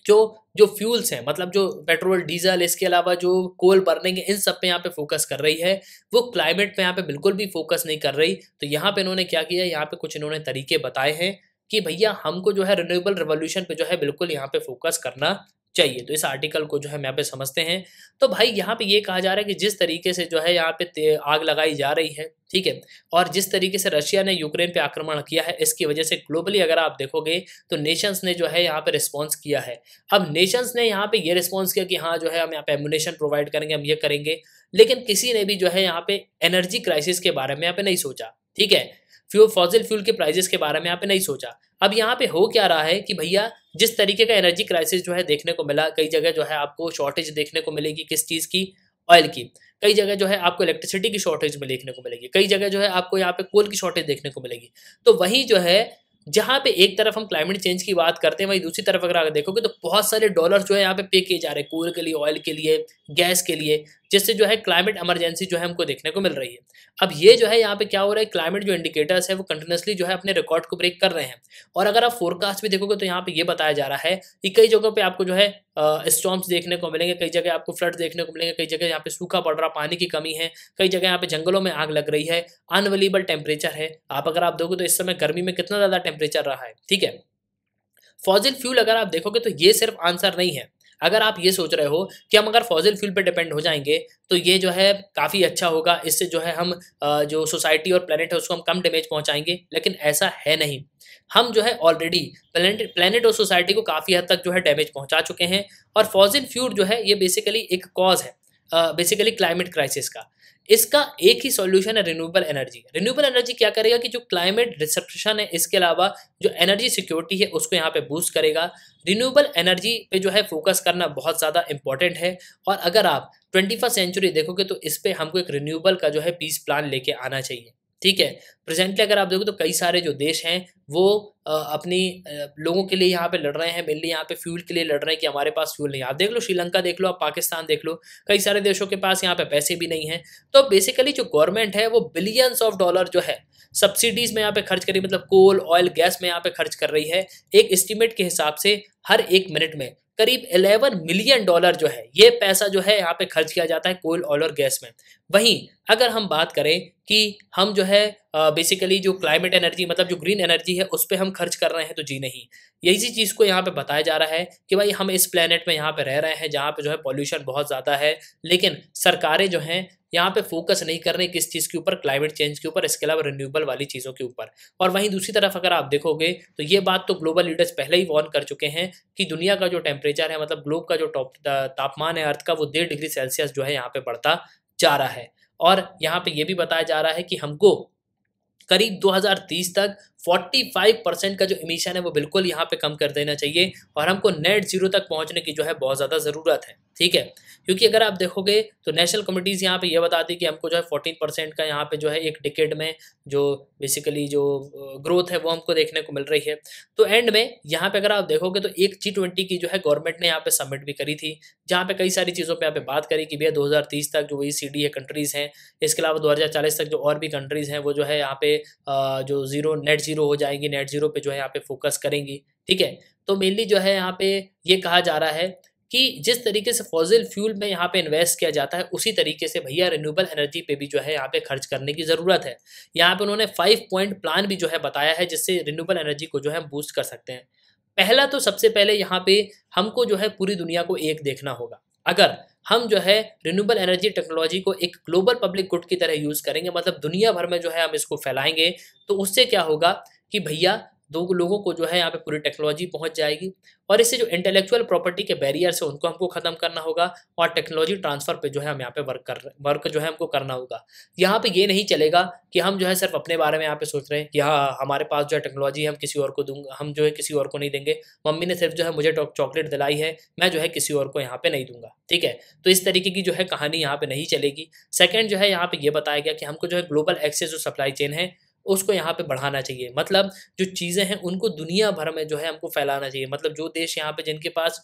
जो जो फ्यूल्स हैं मतलब जो पेट्रोल डीजल इसके अलावा जो कोल बर्निंग इन सब पे यहाँ पे फोकस कर रही है वो क्लाइमेट पे यहाँ पे बिल्कुल भी फोकस नहीं कर रही तो यहाँ पे इन्होंने क्या किया यहाँ पे कुछ इन्होंने तरीके बताए हैं कि भैया हमको जो है रिन्यूएबल रेवोल्यूशन पे जो है बिल्कुल यहाँ पे फोकस करना चाहिए तो इस आर्टिकल को जो है हम यहाँ पे समझते हैं तो भाई यहाँ पे ये कहा जा रहा है कि जिस तरीके से जो है यहाँ पे आग लगाई जा रही है ठीक है और जिस तरीके से रशिया ने यूक्रेन पे आक्रमण किया है इसकी वजह से ग्लोबली अगर आप देखोगे तो नेशंस ने जो है यहाँ पे रिस्पांस किया है अब नेशंस ने यहाँ पे ये रिस्पॉन्स किया कि हाँ जो है हम यहाँ पे एमुनेशन प्रोवाइड करेंगे हम ये करेंगे लेकिन किसी ने भी जो है यहाँ पे एनर्जी क्राइसिस के बारे में यहाँ पे नहीं सोचा ठीक है फ्यूल फॉजिल फ्यूल के प्राइजेस के बारे में यहाँ पे नहीं सोचा अब यहाँ पे हो क्या रहा है कि भैया जिस तरीके का एनर्जी क्राइसिस जो है देखने को मिला कई जगह जो है आपको शॉर्टेज देखने को मिलेगी किस चीज़ की ऑयल की कई जगह जो है आपको इलेक्ट्रिसिटी की शॉर्टेज में देखने को मिलेगी कई जगह जो है आपको यहाँ पे कोल की शॉर्टेज देखने को मिलेगी तो वही जो है जहाँ पे एक तरफ हम क्लाइमेट चेंज की बात करते हैं वही दूसरी तरफ अगर आगे देखोगे तो बहुत सारे डॉलर जो है यहाँ पे पे किए जा रहे हैं कोल के लिए ऑयल के लिए गैस के लिए जिससे जो है क्लाइमेट इमरजेंसी जो है हमको देखने को मिल रही है अब ये जो है यहाँ पे क्या हो रहा है क्लाइमेट जो इंडिकेटर्स है वो कंटिन्यूसली जो है अपने रिकॉर्ड को ब्रेक कर रहे हैं और अगर आप फोरकास्ट भी देखोगे तो यहाँ पे ये बताया जा रहा है कि कई जगहों पे आपको जो है स्टॉम्स देखने को मिलेंगे कई जगह आपको फ्लड देखने को मिलेंगे कई जगह यहाँ पे सूखा पड़ रहा पानी की कमी है कई जगह यहाँ पे जंगलों में आग लग रही है अनवेलेबल टेम्परेचर है आप अगर आप देखोगे तो इस समय गर्मी में कितना ज़्यादा टेम्परेचर रहा है ठीक है फॉजिल फ्यूल अगर आप देखोगे तो ये सिर्फ आंसर नहीं है अगर आप ये सोच रहे हो कि हम अगर फॉजिल फ्यूल पर डिपेंड हो जाएंगे तो ये जो है काफ़ी अच्छा होगा इससे जो है हम जो सोसाइटी और प्लानट है उसको हम कम डैमेज पहुँचाएंगे लेकिन ऐसा है नहीं हम जो है ऑलरेडी प्लानट प्लानट और सोसाइटी को काफ़ी हद तक जो है डैमेज पहुँचा चुके हैं और फॉजिल फ्यूल जो है ये बेसिकली एक कॉज है बेसिकली क्लाइमेट क्राइसिस का इसका एक ही सॉल्यूशन है रिन्यूएबल एनर्जी रिन्यूएबल एनर्जी क्या करेगा कि जो क्लाइमेट डिस्ट्रप्शन है इसके अलावा जो एनर्जी सिक्योरिटी है उसको यहाँ पे बूस्ट करेगा रिन्यूएबल एनर्जी पे जो है फोकस करना बहुत ज़्यादा इंपॉर्टेंट है और अगर आप ट्वेंटी सेंचुरी देखोगे तो इस पर हमको एक रिन्यूएबल का जो है पीस प्लान लेके आना चाहिए ठीक है प्रेजेंटली अगर आप देखो तो कई सारे जो देश हैं वो अपनी लोगों के लिए यहाँ पे लड़ रहे हैं मेनली यहाँ पे फ्यूल के लिए लड़ रहे हैं कि हमारे पास फ्यूल नहीं आप देख लो श्रीलंका देख लो आप पाकिस्तान देख लो कई सारे देशों के पास यहाँ पे पैसे भी नहीं हैं तो बेसिकली जो गवर्नमेंट है वो बिलियंस ऑफ डॉलर जो है सब्सिडीज़ में यहाँ पे खर्च करी मतलब कोल ऑयल गैस में यहाँ पे खर्च कर रही है एक एस्टिमेट के हिसाब से हर एक मिनट में करीब 11 मिलियन डॉलर जो है ये पैसा जो है यहाँ पे खर्च किया जाता है कोल ऑयल और गैस में वहीं अगर हम बात करें कि हम जो है बेसिकली जो क्लाइमेट एनर्जी मतलब जो ग्रीन एनर्जी है उस पर हम खर्च कर रहे हैं तो जी नहीं यही चीज़ को यहाँ पे बताया जा रहा है कि भाई हम इस प्लानट में यहाँ पे रह रहे हैं जहाँ पे जो है पॉल्यूशन बहुत ज़्यादा है लेकिन सरकारें जो हैं यहाँ पे फोकस नहीं कर रही किस चीज़ के ऊपर क्लाइमेट चेंज के ऊपर इसके अलावा रिन्यूएबल वाली चीज़ों के ऊपर और वहीं दूसरी तरफ अगर आप देखोगे तो ये बात तो ग्लोबल लीडर्स पहले ही वॉर्न कर चुके हैं कि दुनिया का जो टेम्परेचर है मतलब ग्लोब का जो टॉप तापमान है अर्थ का वो डेढ़ डिग्री सेल्सियस जो है यहाँ पे बढ़ता जा रहा है और यहाँ पे ये भी बताया जा रहा है कि हमको करीब 2030 तक 45 परसेंट का जो इमिशन है वो बिल्कुल यहाँ पे कम कर देना चाहिए और हमको नेट जीरो तक पहुँचने की जो है बहुत ज़्यादा ज़रूरत है ठीक है क्योंकि अगर आप देखोगे तो नेशनल कमिटीज़ यहाँ पे ये यह बताती कि हमको जो है 14 परसेंट का यहाँ पे जो है एक टिकेट में जो बेसिकली जो ग्रोथ है वो हमको देखने को मिल रही है तो एंड में यहाँ पे अगर आप देखोगे तो एक जी ट्वेंटी की जो है गवर्नमेंट ने यहाँ पे सबमिट भी करी थी जहाँ पर कई सारी चीज़ों पर यहाँ पे बात करी कि भैया दो तक जो वही सी कंट्रीज़ हैं इसके अलावा दो तक जो और भी कंट्रीज़ हैं वो जो है यहाँ पे जो जीरो नेट जीरो हो जाएंगी नेट जीरो पे जो है यहाँ पे फोकस करेंगी ठीक है तो मेनली जो है यहाँ पे ये कहा जा रहा है कि जिस तरीके से फॉजिल फ्यूल में यहाँ पे इन्वेस्ट किया जाता है उसी तरीके से भैया रिन्यूबल एनर्जी पे भी जो है यहाँ पे खर्च करने की ज़रूरत है यहाँ पे उन्होंने फाइव पॉइंट प्लान भी जो है बताया है जिससे रिन्यूबल एनर्जी को जो है बूस्ट कर सकते हैं पहला तो सबसे पहले यहाँ पे हमको जो है पूरी दुनिया को एक देखना होगा अगर हम जो है रिन्यूबल एनर्जी टेक्नोलॉजी को एक ग्लोबल पब्लिक गुड की तरह यूज़ करेंगे मतलब दुनिया भर में जो है हम इसको फैलाएंगे तो उससे क्या होगा कि भैया दो लोगों को जो है यहाँ पे पूरी टेक्नोलॉजी पहुँच जाएगी और इससे जो इंटेलेक्चुअल प्रॉपर्टी के बैरियर है उनको हमको ख़त्म करना होगा और टेक्नोलॉजी ट्रांसफ़र पे जो है हम यहाँ पे वर्क कर वर्क जो है हमको करना होगा यहाँ पे ये नहीं चलेगा कि हम जो है सिर्फ अपने बारे में यहाँ पे सोच रहे हैं कि हाँ हमारे पास जो है टेक्नोलॉजी हम किसी और को दूंगा हम जो है किसी और को नहीं देंगे मम्मी ने सिर्फ जो है मुझे चॉकलेट दिलाई है मैं जो है किसी और को यहाँ पर नहीं दूंगा ठीक है तो इस तरीके की जो है कहानी यहाँ पर नहीं चलेगी सेकेंड जो है यहाँ पर यह बताया गया कि हमको जो है ग्लोबल एक्सेस जो सप्लाई चेन है उसको यहाँ पे बढ़ाना चाहिए मतलब जो चीज़ें हैं उनको दुनिया भर में जो है हमको फैलाना चाहिए मतलब जो देश यहाँ पे जिनके पास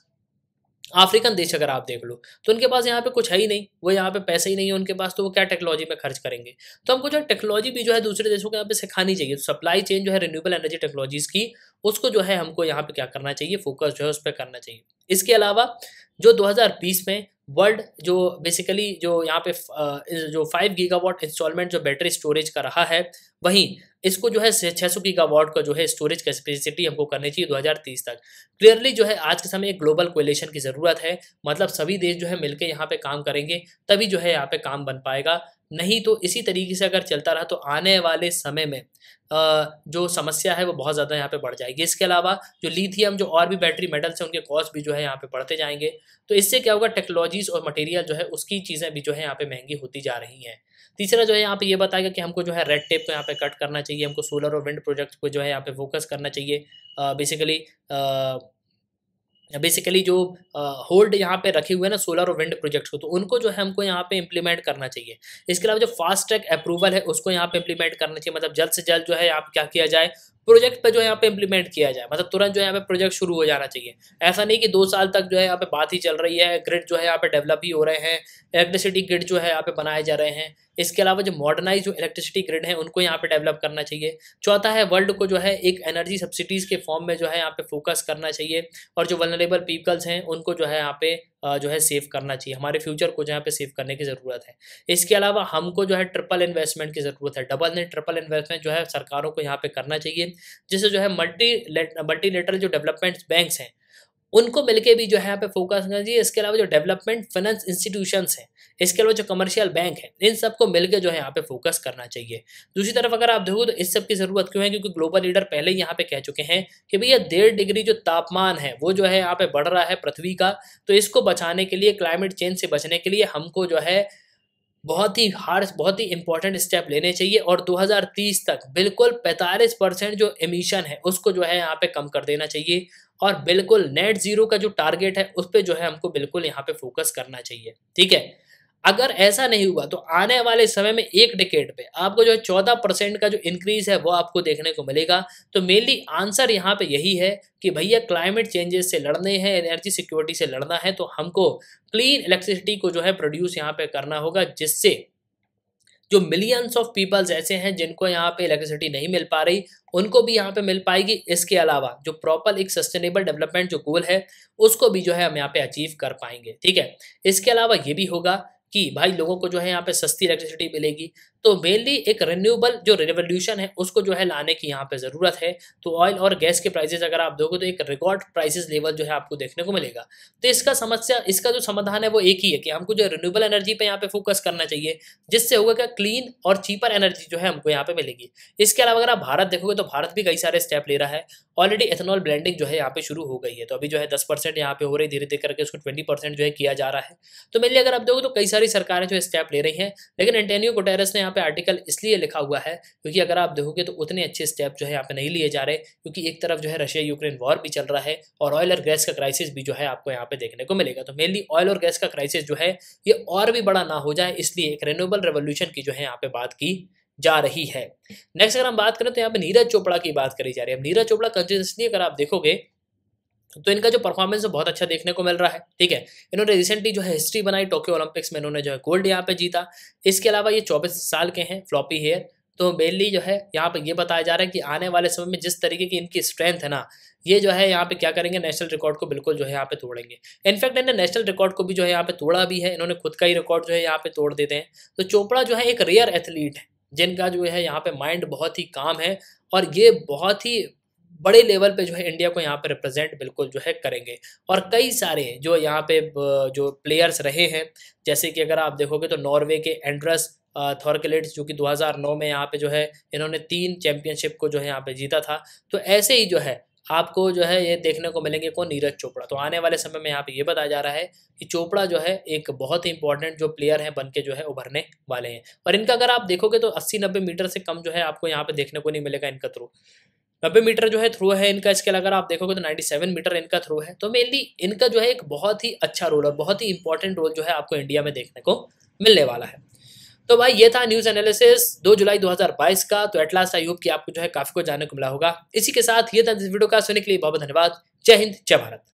अफ्रीकन देश अगर आप देख लो तो उनके पास यहाँ पे कुछ है ही नहीं वो यहाँ पे पैसे ही नहीं है उनके पास तो वो क्या टेक्नोलॉजी में खर्च करेंगे तो हमको जो है टेक्नोलॉजी भी जो है दूसरे देशों को यहाँ पे सिखानी चाहिए तो सप्लाई चेन जो है रिन्यूएबल एनर्जी टेक्नोलॉजीज़ की उसको जो है हमको यहाँ पे क्या करना चाहिए फोकस जो है उस पर करना चाहिए इसके अलावा जो दो में वर्ल्ड जो बेसिकली जो यहाँ पे जो फाइव गीगावाट इंस्टॉलमेंट जो बैटरी स्टोरेज का रहा है वहीं इसको जो है छः सौ गीगावाट का जो है स्टोरेज कैपेसिटी हमको करनी चाहिए 2030 तक क्लियरली जो है आज के समय एक ग्लोबल कोलेशन की ज़रूरत है मतलब सभी देश जो है मिलकर यहाँ पे काम करेंगे तभी जो है यहाँ पे काम बन पाएगा नहीं तो इसी तरीके से अगर चलता रहा तो आने वाले समय में जो समस्या है वो बहुत ज़्यादा यहाँ पे बढ़ जाएगी इसके अलावा जो लीथियम जो और भी बैटरी मेटल्स हैं उनके कॉस्ट भी जो है यहाँ पे बढ़ते जाएंगे तो इससे क्या होगा टेक्नोलॉजीज़ और मटेरियल जो है उसकी चीज़ें भी जो है यहाँ पे महंगी होती जा रही हैं तीसरा जो है यहाँ पे ये बताएगा कि हमको जो है रेड टेप को यहाँ पे कट करना चाहिए हमको सोलर और विंड प्रोजेक्ट को जो है यहाँ पे फोकस करना चाहिए बेसिकली बेसिकली जो होल्ड uh, यहाँ पे रखे हुए हैं ना सोलर और विंड प्रोजेक्ट्स को तो उनको जो है हमको यहाँ पे इम्प्लीमेंट करना चाहिए इसके अलावा जो फास्ट ट्रैक अप्रूवल है उसको यहाँ पे इम्प्लीमेंट करना चाहिए मतलब जल्द से जल्द जो है आप क्या किया जाए प्रोजेक्ट पे जो है यहाँ पे इम्प्लीमेंट किया जाए मतलब तुरंत जो है यहाँ पे प्रोजेक्ट शुरू हो जाना चाहिए ऐसा नहीं कि दो साल तक जो है यहाँ पे बात ही चल रही है ग्रिड जो है यहाँ पे डेवलप ही हो रहे हैं इलेक्ट्रिसिटी ग्रिड जो है यहाँ पे बनाए जा रहे हैं इसके अलावा जो मॉडर्नाइज जो इलेक्ट्रिसिटी ग्रिड है उनको यहाँ पे डेवलप करना चाहिए चौथा है वर्ल्ड को जो है एक एनर्जी सब्सिडीज़ के फॉर्म में जो है यहाँ पे फोकस करना चाहिए और जो वनरेबल पीपल्स हैं उनको जो है यहाँ पे जो है सेव करना चाहिए हमारे फ्यूचर को जो पे सेव करने की ज़रूरत है इसके अलावा हमको जो है ट्रिपल इन्वेस्टमेंट की ज़रूरत है डबल ने ट्रिपल इन्वेस्टमेंट जो है सरकारों को यहाँ पे करना चाहिए जिससे जो है मल्टी मल्टीलेटरल जो डेवलपमेंट बैंक्स हैं उनको मिलके भी जो है यहाँ पे फोकस करना चाहिए इसके अलावा जो डेवलपमेंट फाइनेंस इंस्टीट्यूशंस हैं इसके अलावा जो कमर्शियल बैंक है इन सबको मिलकर जो है यहाँ पे फोकस करना चाहिए दूसरी तरफ अगर आप देखो तो इस सब की ज़रूरत क्यों है क्योंकि ग्लोबल लीडर पहले ही यहाँ पे कह चुके हैं कि भैया डेढ़ डिग्री जो तापमान है वो जो है यहाँ पे बढ़ रहा है पृथ्वी का तो इसको बचाने के लिए क्लाइमेट चेंज से बचने के लिए हमको जो है बहुत ही हार्ड बहुत ही इंपॉर्टेंट स्टेप लेने चाहिए और 2030 तक बिल्कुल 45 परसेंट जो एमिशन है उसको जो है यहाँ पे कम कर देना चाहिए और बिल्कुल नेट जीरो का जो टारगेट है उस पर जो है हमको बिल्कुल यहाँ पे फोकस करना चाहिए ठीक है अगर ऐसा नहीं हुआ तो आने वाले समय में एक डिकेट पे आपको जो है चौदह परसेंट का जो इंक्रीज है वो आपको देखने को मिलेगा तो मेनली आंसर यहाँ पे यही है कि भैया क्लाइमेट चेंजेस से लड़ने हैं एनर्जी सिक्योरिटी से लड़ना है तो हमको क्लीन इलेक्ट्रिसिटी को जो है प्रोड्यूस यहाँ पे करना होगा जिससे जो मिलियंस ऑफ पीपल्स ऐसे हैं जिनको यहाँ पे इलेक्ट्रिसिटी नहीं मिल पा रही उनको भी यहाँ पे मिल पाएगी इसके अलावा जो प्रॉपर एक सस्टेनेबल डेवलपमेंट जो गोल है उसको भी जो है हम यहाँ पे अचीव कर पाएंगे ठीक है इसके अलावा ये भी होगा कि भाई लोगों को जो है यहाँ पे सस्ती इलेक्ट्रिसिटी मिलेगी तो मेनली एक रिन्यूएबल जो रिवोल्यूशन है उसको जो है लाने की यहाँ पे ज़रूरत है तो ऑयल और गैस के प्राइसेस अगर आप दोगे तो एक रिकॉर्ड प्राइसेस लेवल जो है आपको देखने को मिलेगा तो इसका समस्या इसका जो समाधान है वो एक ही है कि हमको जो रिन्यूएबल एनर्जी पे यहाँ पे फोकस करना चाहिए जिससे होगा क्या क्लीन और चीपर एनर्जी जो है हमको यहाँ पे मिलेगी इसके अलावा अगर आप भारत देखोगे तो भारत भी कई सारे स्टेप ले रहा है ऑलरेडी एथेनॉल ब्लेंडिंग जो है यहाँ पे शुरू हो गई है तो अभी जो है दस परसेंट यहाँ पे हो रही धीरे धीरे करके उसको ट्वेंटी परसेंट जो है किया जा रहा है तो मेनली अगर आप देखो तो कई सारी सरकारें जो स्टेप ले रही हैं लेकिन एंटेनियो कोटेरस ने यहाँ पे आर्टिकल इसलिए लिखा हुआ है क्योंकि अगर आप देखोगे तो उतने अच्छे स्टेप जो है यहाँ पे नहीं लिए जा रहे क्योंकि एक तरफ जो है रशिया यूक्रेन वॉर भी चल रहा है और ऑयल और गैस का क्राइसिस भी जो है आपको यहाँ पे देखने को मिलेगा तो मेनली ऑयल और गैस का क्राइसिस जो है ये और भी बड़ा ना हो जाए इसलिए एक रेन्यूएबल रेवोल्यूशन की जो है यहाँ पे बात की जा रही है नेक्स्ट अगर हम बात करें तो यहाँ पे नीरज चोपड़ा की बात करी जा रही है नीरज चोपड़ा कंटिन्यूसली अगर आप देखोगे तो इनका जो परफॉर्मेंस है बहुत अच्छा देखने को मिल रहा है ठीक है इन्होंने रिसेंटली जो है हिस्ट्री बनाई टोक्यो ओलंपिक्स में इन्होंने जो है गोल्ड यहाँ पे जीता इसके अलावा ये चौबीस साल के हैं फ्लॉपी हेयर तो मेनली जो है यहाँ पर ये बताया जा रहा है कि आने वाले समय में जिस तरीके की इनकी स्ट्रेंथ है ना ये जो है यहाँ पे क्या करेंगे नेशनल रिकॉर्ड को बिल्कुल जो है यहाँ पे तोड़ेंगे इनफैक्ट इन्होंने नेशनल रिकॉर्ड को भी जो है यहाँ पे तोड़ा भी है इन्होंने खुद का ही रिकॉर्ड जो है यहाँ पे तोड़ देते हैं तो चोपड़ा जो है एक रेयर एथलीट है जिनका जो है यहाँ पे माइंड बहुत ही काम है और ये बहुत ही बड़े लेवल पे जो है इंडिया को यहाँ पे रिप्रेजेंट बिल्कुल जो है करेंगे और कई सारे जो यहाँ पे जो प्लेयर्स रहे हैं जैसे कि अगर आप देखोगे तो नॉर्वे के एंड्रस थॉर्कलेट्स जो कि 2009 में यहाँ पे जो है इन्होंने तीन चैंपियनशिप को जो है यहाँ पे जीता था तो ऐसे ही जो है आपको जो है ये देखने को मिलेंगे कौन नीरज चोपड़ा तो आने वाले समय में यहाँ पे ये बताया जा रहा है कि चोपड़ा जो है एक बहुत ही इंपॉर्टेंट जो प्लेयर है बन के जो है उभरने वाले हैं और इनका अगर आप देखोगे तो अस्सी नब्बे मीटर से कम जो है आपको यहाँ पे देखने को नहीं मिलेगा इनका थ्रू नब्बे मीटर जो है थ्रो है इनका इसके अगर आप देखोगे तो नाइन्टी सेवन मीटर इनका थ्रो है तो मेनली इनका जो है एक बहुत ही अच्छा रोल और बहुत ही इंपॉर्टेंट रोल जो है आपको इंडिया में देखने को मिलने वाला है तो भाई ये था न्यूज़ एनालिसिस 2 जुलाई 2022 का तो एटलास्ट आई होप कि आपको जो है काफ़ी कुछ जानने को मिला होगा इसी के साथ ये था इस वीडियो का सुनने के लिए बहुत धन्यवाद जय हिंद जय भारत